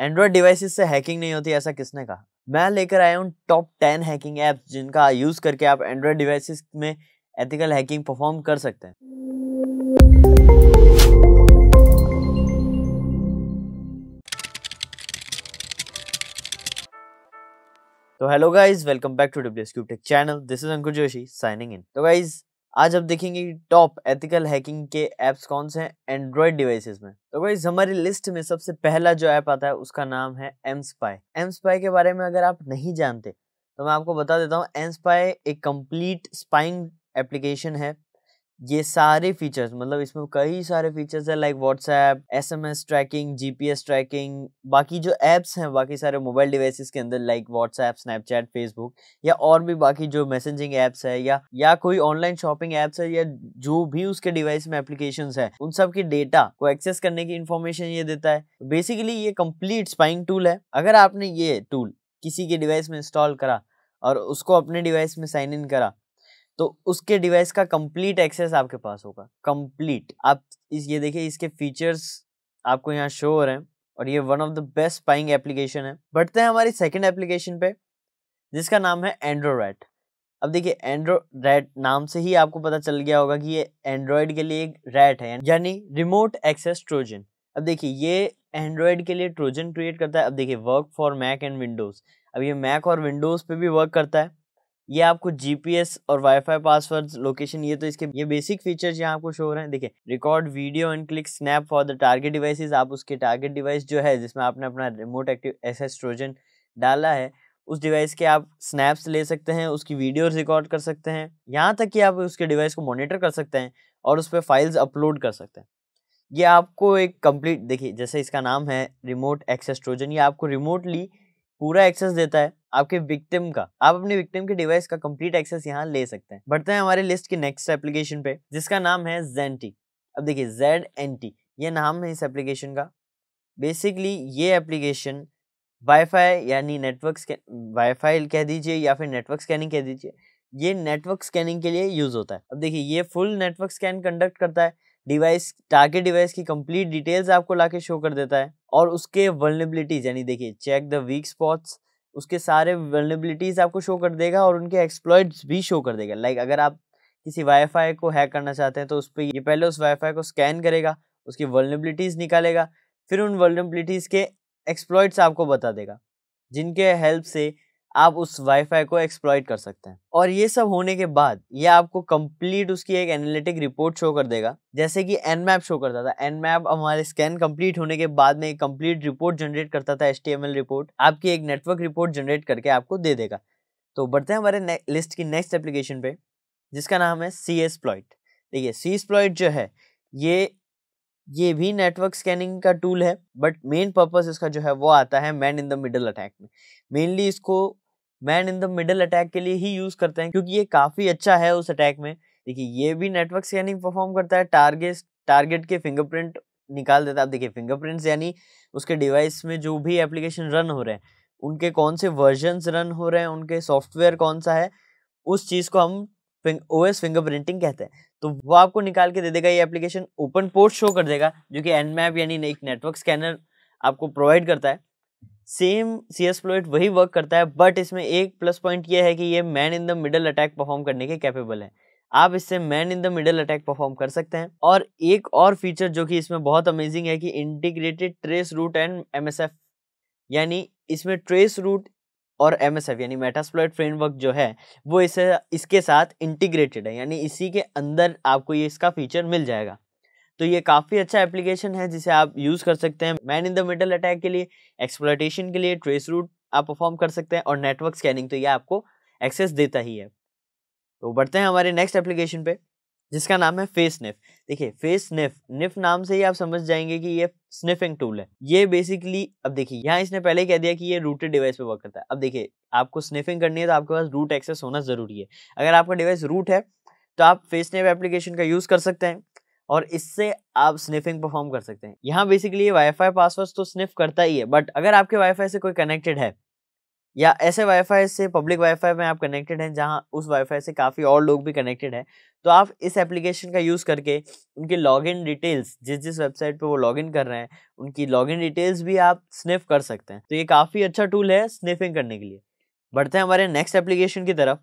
Android devices से hacking नहीं होती ऐसा किसने कहा मैं लेकर आया हूँ टॉप टेन हैकिंग ऐप्स जिनका यूज़ करके आप एंड्रॉयड डिवाइसेस में एथिकल हैकिंग परफॉर्म कर सकते हैं तो hello guys welcome back to W tech channel this is Ankur Joshi signing in तो गाइस आज आप देखेंगे कि टॉप एथिकल हैकिंग के ऐप्स कौन से हैं एंड्रॉयड डिवाइसेस में तो भाई हमारी लिस्ट में सबसे पहला जो ऐप आता है उसका नाम है एम स्पाई एम स्पाई के बारे में अगर आप नहीं जानते तो मैं आपको बता देता हूँ एम स्पाई एक कंप्लीट स्पाइंग एप्लीकेशन है ये सारे फीचर्स मतलब इसमें कई सारे फीचर्स है like WhatsApp S M S tracking G P S tracking बाकी जो एप्स हैं बाकी सारे मोबाइल डिवाइसेस के अंदर लाइक व्हाट्सएप स्नैपचैट फेसबुक या और भी बाकी जो मैसेजिंग एप्स है या या कोई ऑनलाइन शॉपिंग एप्स है या जो भी उसके डिवाइस में एप्लीकेशन है उन सब की डेटा को एक्सेस करने की इन्फॉर्मेशन ये देता है बेसिकली ये कम्प्लीट स्पाइंग टूल है अगर आपने ये टूल किसी के डिवाइस में इंस्टॉल करा और उसको अपने डिवाइस में साइन इन करा तो उसके डिवाइस का कंप्लीट एक्सेस आपके पास होगा कंप्लीट आप इस ये देखिए इसके फीचर्स आपको यहाँ शो हो रहे हैं और ये one of the best spying application है बढ़ते हैं हमारी सेकेंड एप्लीकेशन पे जिसका नाम है एंड्रोरेट अब देखिए एंड्रोरेट नाम से ही आपको पता चल गया होगा कि ये एंड्रॉयड के लिए एक रैट है यानी रिमोट एक्सेस ट्रोजन अब देखिए ये एंड्रॉयड के लिए ट्रोजन क्रिएट करता है अब देखिए work for Mac and Windows अब ये मैक और विंडोज़ पे भी वर्क करता है ये आपको जीपीएस और वाईफाई पासवर्ड लोकेशन ये तो इसके ये बेसिक फीचर्स यहाँ आपको शो हो रहे हैं देखिए record video and click snap for the target devices आप उसके टारगेट डिवाइस जो है जिसमें आपने अपना रिमोट एक्टिव एस ट्रोजन डाला है उस डिवाइस के आप स्नैप्स ले सकते हैं उसकी वीडियो रिकॉर्ड कर सकते हैं यहाँ तक कि आप उसके डिवाइस को मोनिटर कर सकते हैं और उस पर फाइल्स अपलोड कर सकते हैं ये आपको एक कंप्लीट देखिए जैसे इसका नाम है रिमोट एक्सेस ट्रोजन ये आपको रिमोटली पूरा एक्सेस देता है आपके विक्टिम का आप अपने विक्टिम के डिवाइस का कंप्लीट एक्सेस यहाँ ले सकते हैं बढ़ते हैं हमारे लिस्ट के नेक्स्ट एप्लीकेशन पे जिसका नाम है जेंटी अब देखिए जेड एन टी ये नाम है इस एप्लीकेशन का बेसिकली ये एप्लीकेशन वाईफाई यानी नेटवर्क वाईफाई कह दीजिए या फिर नेटवर्क स्कैनिंग कह दीजिए ये नेटवर्क स्कैनिंग के लिए यूज़ होता है अब देखिए ये फुल नेटवर्क स्कैन कंडक्ट करता है डिवाइस टारगेट डिवाइस की कंप्लीट डिटेल्स आपको लाके शो कर देता है और उसके वर्नेबिलिटीज यानी देखिए चेक द वीक स्पॉट्स उसके सारे वर्नेबिलिटीज आपको शो कर देगा और उनके एक्सप्लॉयट्स भी शो कर देगा लाइक like, अगर आप किसी वाईफाई को हैक करना चाहते हैं तो उस पर ये पहले उस वाईफाई को स्कैन करेगा उसकी वर्नेबिलिटीज निकालेगा फिर उन वर्नेबिलिटीज के एक्सप्लॉयट्स आपको बता देगा जिनके हेल्प से आप उस वाईफाई को एक्सप्लॉयट कर सकते हैं और ये सब होने के बाद ये आपको कंप्लीट उसकी एक एनालिटिक रिपोर्ट शो कर देगा जैसे कि एन मैप शो करता था एन मैप हमारे स्कैन कंप्लीट होने के बाद में एक कंप्लीट रिपोर्ट जनरेट करता था एस रिपोर्ट आपकी एक नेटवर्क रिपोर्ट जनरेट करके आपको दे देगा तो बढ़ते हैं हमारे लिस्ट की नेक्स्ट एप्लीकेशन पे जिसका नाम है सी एस प्लॉइट देखिए सी एस प्लॉइट जो है ये ये भी नेटवर्क स्कैनिंग का टूल है बट मेन पर्पस इसका जो है वो आता है man in the middle attack में मेनली इसको man in the middle attack के लिए ही यूज करते हैं क्योंकि ये काफी अच्छा है उस अटैक में देखिए ये भी नेटवर्क स्कैनिंग परफॉर्म करता है टारगेट टारगेट के फिंगरप्रिंट निकाल देता है आप देखिए फिंगरप्रिंट्स यानी उसके डिवाइस में जो भी एप्लीकेशन रन हो रहे हैं उनके कौन से वर्जन्स रन हो रहे हैं उनके सॉफ्टवेयर कौन सा है उस चीज़ को हम ओ एस फिंगर कहते हैं तो वो आपको निकाल के दे देगा ये एप्लीकेशन ओपन पोर्ट शो कर देगा जो कि एनमैप यानी एक नेटवर्क स्कैनर आपको प्रोवाइड करता है सेम सी एस फ्लोइड वही वर्क करता है बट इसमें एक प्लस पॉइंट ये है कि ये man in the middle attack perform करने के कैपेबल है आप इससे man in the middle attack perform कर सकते हैं और एक और फीचर जो कि इसमें बहुत अमेजिंग है कि integrated trace route and M यानी इसमें ट्रेस रूट और एम एस एफ यानी मेटास्प्लॉइड फ्रेमवर्क जो है वो इसे इसके साथ इंटीग्रेटेड है यानी इसी के अंदर आपको ये इसका फीचर मिल जाएगा तो ये काफ़ी अच्छा एप्लीकेशन है जिसे आप यूज़ कर सकते हैं man in the middle attack के लिए एक्सप्लोटेशन के लिए ट्रेस रूट आप परफॉर्म कर सकते हैं और नेटवर्क स्कैनिंग तो ये आपको एक्सेस देता ही है तो बढ़ते हैं हमारे नेक्स्ट एप्लीकेशन पे जिसका नाम है फेस निफ देखिए फेस निफ निफ नाम से ही आप समझ जाएंगे कि ये स्निफिंग टूल है ये बेसिकली अब देखिए यहाँ इसने पहले कह दिया कि ये रूटेड डिवाइस पे वर्क करता है अब देखिए आपको स्निफिंग करनी है तो आपके पास रूट एक्सेस होना ज़रूरी है अगर आपका डिवाइस रूट है तो आप फेस नेप एप्लीकेशन का यूज़ कर सकते हैं और इससे आप स्निफिंग परफॉर्म कर सकते हैं यहाँ बेसिकली वाई वाईफाई पासवर्ड तो स्निफ करता ही है बट अगर आपके वाईफाई से कोई कनेक्टेड है या ऐसे वाईफाई से पब्लिक वाईफाई में आप कनेक्टेड हैं जहाँ उस वाईफाई से काफ़ी और लोग भी कनेक्टेड हैं तो आप इस एप्लीकेशन का यूज़ करके उनके लॉगिन डिटेल्स जिस जिस वेबसाइट पे वो लॉगिन कर रहे हैं उनकी लॉगिन डिटेल्स भी आप स्निफ कर सकते हैं तो ये काफ़ी अच्छा टूल है स्निफिंग करने के लिए बढ़ते हैं हमारे नेक्स्ट एप्लीकेशन की तरफ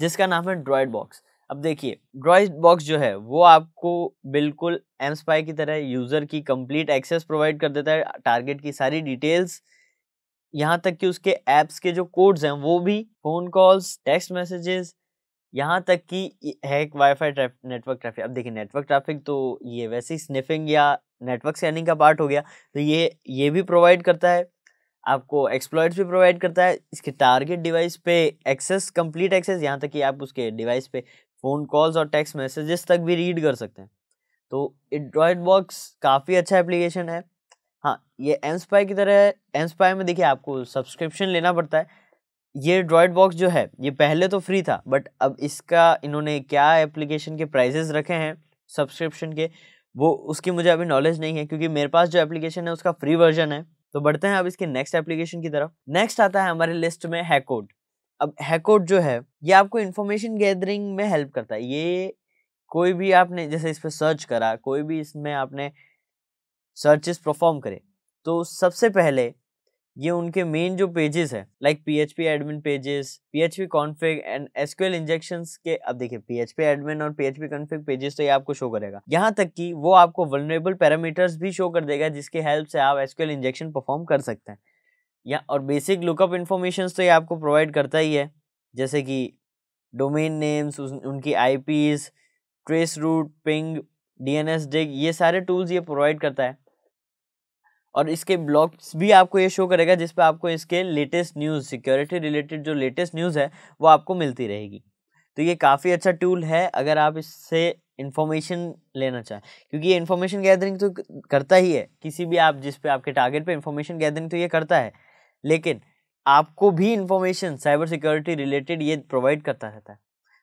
जिसका नाम है ड्रॉइड बॉक्स अब देखिए ड्रॉइस बॉक्स जो है वो आपको बिल्कुल एम स्पाई की तरह यूज़र की कंप्लीट एक्सेस प्रोवाइड कर देता है टारगेट की सारी डिटेल्स यहाँ तक कि उसके ऐप्स के जो कोड्स हैं वो भी फ़ोन कॉल्स टेक्स्ट मैसेजेस यहाँ तक कि हैक वाईफाई नेटवर्क ट्रैफिक अब देखिए नेटवर्क ट्रैफिक तो ये वैसे ही स्निफिंग या नेटवर्क स्कैनिंग का पार्ट हो गया तो ये ये भी प्रोवाइड करता है आपको एक्सप्लॉयट्स भी प्रोवाइड करता है इसके टारगेट डिवाइस पे एक्सेस कंप्लीट एक्सेस यहाँ तक कि आप उसके डिवाइस पे फ़ोन कॉल्स और टेक्स्ट मैसेजेस तक भी रीड कर सकते हैं तो एंड्रॉयड बॉक्स काफ़ी अच्छा एप्लीकेशन है हाँ ये एम स्पाई की तरह एम स्पाई में देखिए आपको सब्सक्रिप्शन लेना पड़ता है ये ड्रॉइड बॉक्स जो है ये पहले तो फ्री था बट अब इसका इन्होंने क्या एप्लीकेशन के प्राइजेज रखे हैं सब्सक्रिप्शन के वो उसकी मुझे अभी नॉलेज नहीं है क्योंकि मेरे पास जो एप्लीकेशन है उसका फ्री वर्जन है तो बढ़ते हैं अब इसके नेक्स्ट एप्लीकेशन की तरफ नेक्स्ट आता है हमारे लिस्ट में हैकोड अब हैकोट जो है ये आपको इन्फॉर्मेशन गैदरिंग में हेल्प करता है ये कोई भी आपने जैसे इस पर सर्च करा कोई भी इसमें आपने सर्चेस परफॉर्म करे तो सबसे पहले ये उनके मेन जो पेजेस है like P H P admin pages P H P config and SQL injection के अब देखिए पी एच पी एडमिन और P H P config pages तो ये आपको शो करेगा यहाँ तक कि वो आपको वनरेबल पैरामीटर्स भी शो कर देगा जिसके हेल्प से आप एसक्यूएल इंजेक्शन परफॉर्म कर सकते हैं या और बेसिक लुकअप इन्फॉर्मेशन तो ये आपको प्रोवाइड करता ही है जैसे कि डोमेन नेम्स उनकी I trace route ping DNS dig ये सारे टूल्स ये प्रोवाइड करता है और इसके ब्लॉग्स भी आपको ये शो करेगा जिस पर आपको इसके लेटेस्ट न्यूज़ सिक्योरिटी रिलेटेड जो लेटेस्ट न्यूज़ है वो आपको मिलती रहेगी तो ये काफ़ी अच्छा टूल है अगर आप इससे इन्फॉर्मेशन लेना चाहें क्योंकि ये इन्फॉर्मेशन गैदरिंग तो करता ही है किसी भी आप जिस पे आपके टारगेट पे इन्फॉर्मेशन गैदरिंग तो ये करता है लेकिन आपको भी इंफॉर्मेशन साइबर सिक्योरिटी रिलेटेड ये प्रोवाइड करता रहता है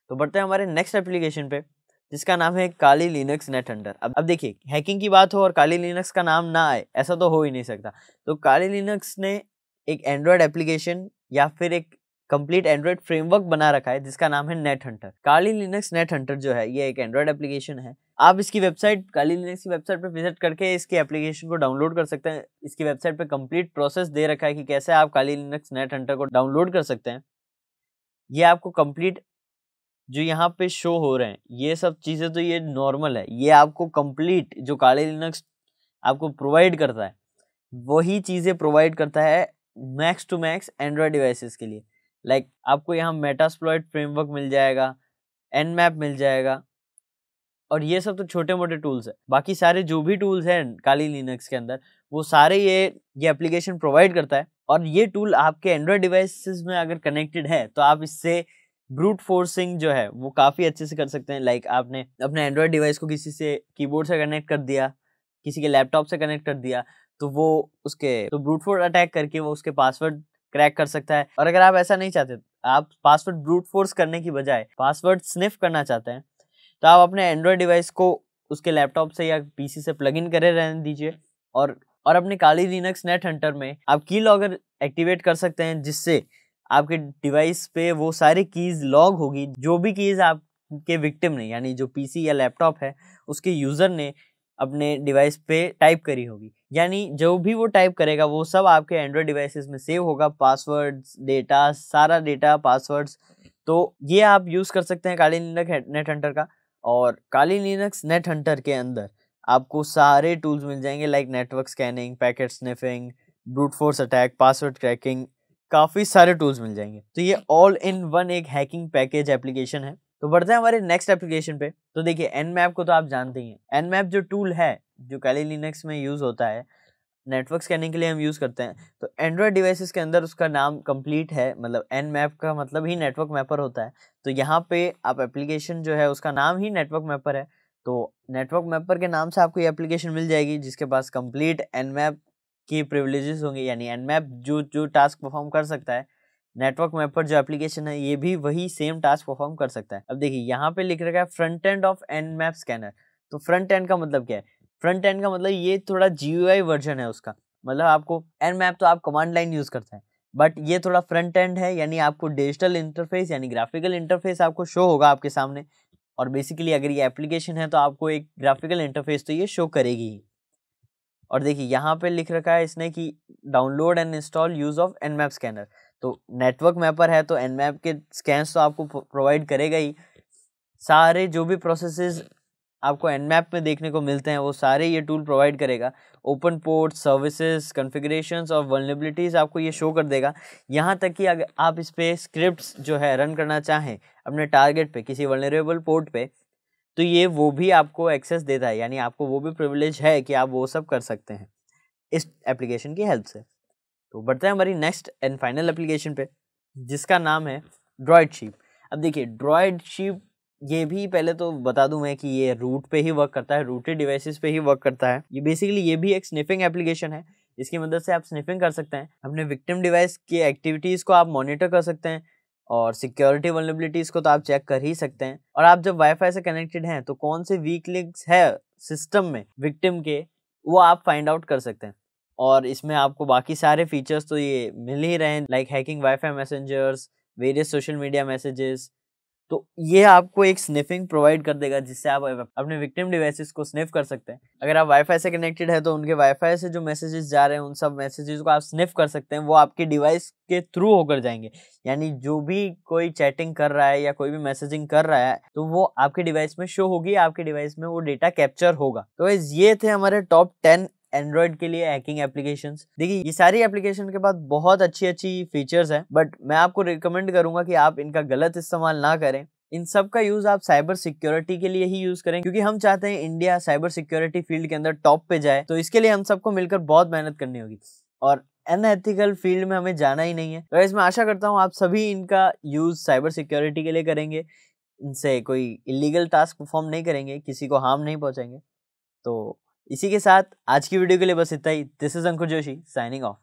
तो बढ़ते हैं हमारे नेक्स्ट एप्लीकेशन पे जिसका नाम है काली लिनक्स नेट हंडर अब अब देखिए हैकिंग की बात हो और काली लिनक्स का नाम ना आए ऐसा तो हो ही नहीं सकता तो काली लिनक्स ने एक एंड्रॉयड एप्लीकेशन या फिर एक कंप्लीट एंड्रॉयड फ्रेमवर्क बना रखा है जिसका नाम है NetHunter Kali Linux NetHunter जो है ये एक एंड्रॉयड एप्लीकेशन है आप इसकी वेबसाइट काली लिनक्स की वेबसाइट पर विजिट करके इसके एप्लीकेशन को डाउनलोड कर सकते हैं इसकी वेबसाइट पर कंप्लीट प्रोसेस दे रखा है कि कैसे आप काली लिनक्स नेट हंटर को डाउनलोड कर सकते हैं ये आपको कंप्लीट जो यहाँ पे शो हो रहे हैं ये सब चीज़ें तो ये नॉर्मल है ये आपको कंप्लीट जो काले लिनक्स आपको प्रोवाइड करता है वही चीज़ें प्रोवाइड करता है max to max Android devices के लिए लाइक like, आपको यहाँ मेटास्प्लॉइड फ्रेमवर्क मिल जाएगा एन मैप मिल जाएगा और ये सब तो छोटे मोटे टूल्स हैं बाकी सारे जो भी टूल्स हैं काली लिनक्स के अंदर वो सारे ये ये एप्लीकेशन प्रोवाइड करता है और ये टूल आपके एंड्रॉयड डिवाइसेस में अगर कनेक्टेड है तो आप इससे ब्रूट फोर्सिंग जो है वो काफ़ी अच्छे से कर सकते हैं लाइक आपने अपने एंड्रॉयड डिवाइस को किसी से कीबोर्ड से कनेक्ट कर दिया किसी के लैपटॉप से कनेक्ट कर दिया तो वो उसके तो ब्रूट फोर्स अटैक करके वो उसके पासवर्ड क्रैक कर सकता है और अगर आप ऐसा नहीं चाहते आप पासवर्ड ब्रूट फोर्स करने की बजाय पासवर्ड स्निफ करना चाहते हैं तो आप अपने एंड्रॉयड डिवाइस को उसके लैपटॉप से या पीसी से प्लग इन करे रहने दीजिए और और अपने काली लिनक्स नेट हंटर में आप की लॉगर एक्टिवेट कर सकते हैं जिससे आपके डिवाइस पे वो सारे कीज़ लॉग होगी जो भी कीज़ आपके विक्टिम ने यानी जो पीसी या लैपटॉप है उसके यूज़र ने अपने डिवाइस पे टाइप करी होगी यानी जो भी वो टाइप करेगा वो सब आपके एंड्रॉयड डिवाइसेस में सेव होगा पासवर्ड्स डेटा सारा डेटा पासवर्ड्स तो ये आप यूज़ कर सकते हैं काली लिनक नेट हंटर का और काली लिनक्स नेट हंटर के अंदर आपको सारे टूल्स मिल जाएंगे like network scanning packet sniffing brute force attack password cracking काफ़ी सारे टूल्स मिल जाएंगे तो ये ऑल इन वन एक हैकिंग पैकेज एप्लीकेशन है तो बढ़ते हैं हमारे नेक्स्ट एप्लीकेशन पे तो देखिए एन मैप को तो आप जानते ही हैं एन मैप जो टूल है जो कैली लिनक्स में यूज़ होता है नेटवर्क स्कैनिंग के लिए हम यूज़ करते हैं तो एंड्रॉयड डिवाइसेस के अंदर उसका नाम कंप्लीट है मतलब एन मैप का मतलब ही नेटवर्क मैपर होता है तो यहाँ पे आप एप्लीकेशन जो है उसका नाम ही नेटवर्क मैपर है तो नेटवर्क मैपर के नाम से आपको ये एप्लीकेशन मिल जाएगी जिसके पास कंप्लीट एन मैप की प्रिवलेजेस होंगे यानी एन मैप जो जो टास्क परफॉर्म कर सकता है नेटवर्क मैपर जो एप्लीकेशन है ये भी वही सेम टास्क परफॉर्म कर सकता है अब देखिए यहाँ पे लिख रखा है front end of Nmap scanner तो फ्रंट एंड का मतलब क्या है फ्रंट एंड का मतलब ये थोड़ा जी वर्जन है उसका मतलब आपको एंड मैप तो आप कमांड लाइन यूज़ करते हैं बट ये थोड़ा फ्रंट एंड है यानी आपको डिजिटल इंटरफेस यानी ग्राफिकल इंटरफेस आपको शो होगा आपके सामने और बेसिकली अगर ये एप्लीकेशन है तो आपको एक ग्राफिकल इंटरफेस तो ये शो करेगी ही और देखिए यहाँ पे लिख रखा है इसने कि download and install use of Nmap scanner तो नेटवर्क मैपर है तो एन मैप के स्कैन तो आपको प्रोवाइड करेगा ही सारे जो भी प्रोसेसेस आपको मैप में देखने को मिलते हैं वो सारे ये टूल प्रोवाइड करेगा ओपन पोर्ट सर्विसेज कन्फिग्रेशन और वर्नेबिलिटीज़ आपको ये शो कर देगा यहाँ तक कि अगर आप इस पर स्क्रिप्ट जो है रन करना चाहें अपने टारगेट पे किसी वर्नरेबल पोर्ट पे तो ये वो भी आपको एक्सेस देता है यानी आपको वो भी प्रिविलेज है कि आप वो सब कर सकते हैं इस एप्लीकेशन की हेल्प से तो बढ़ते हैं हमारी नेक्स्ट एंड फाइनल एप्लीकेशन पे जिसका नाम है ड्रॉइड शीप अब देखिए ड्रॉइड शीप ये भी पहले तो बता दूं मैं कि ये रूट पे ही वर्क करता है रूटेड डिवाइसेस पे ही वर्क करता है ये बेसिकली ये भी एक स्निफिंग एप्लीकेशन है इसकी मदद से आप स्निफिंग कर सकते हैं अपने विक्टिम डिवाइस की एक्टिविटीज़ को आप मॉनिटर कर सकते हैं और सिक्योरिटी वर्नेबिलिटीज़ को तो आप चेक कर ही सकते हैं और आप जब वाईफाई से कनेक्टेड हैं तो कौन से वीक लिंक्स है सिस्टम में विक्टिम के वो आप फाइंड आउट कर सकते हैं और इसमें आपको बाकी सारे फीचर्स तो ये मिल ही रहे हैं like hacking WiFi messengers various social media messages तो ये आपको एक स्निफिंग प्रोवाइड कर देगा जिससे आप अपने विक्टिम डिवाइसेस को स्निफ कर सकते हैं अगर आप वाईफाई से कनेक्टेड है तो उनके वाईफाई से जो मैसेजेस जा रहे हैं उन सब मैसेजेस को आप स्निफ कर सकते हैं वो आपके डिवाइस के थ्रू होकर जाएंगे यानी जो भी कोई चैटिंग कर रहा है या कोई भी मैसेजिंग कर रहा है तो वो आपके डिवाइस में शो होगी आपके डिवाइस में वो डेटा कैप्चर होगा तो ये थे हमारे टॉप टेन एंड्रॉइड के लिए हैकिंग एप्लीकेशन देखिए ये सारी एप्लीकेशन के बाद बहुत अच्छी अच्छी फीचर्स हैं बट मैं आपको रिकमेंड करूंगा कि आप इनका गलत इस्तेमाल ना करें इन सब का यूज आप साइबर सिक्योरिटी के लिए ही यूज करें क्योंकि हम चाहते हैं इंडिया साइबर सिक्योरिटी फील्ड के अंदर टॉप पे जाए तो इसके लिए हम सबको मिलकर बहुत मेहनत करनी होगी और अनएथिकल फील्ड में हमें जाना ही नहीं है तो इसमें आशा करता हूँ आप सभी इनका यूज साइबर सिक्योरिटी के लिए करेंगे इनसे कोई इलीगल टास्क परफॉर्म नहीं करेंगे किसी को हार्म नहीं पहुँचाएंगे तो इसी के साथ आज की वीडियो के लिए बस इतना ही this is Ankur Joshi signing of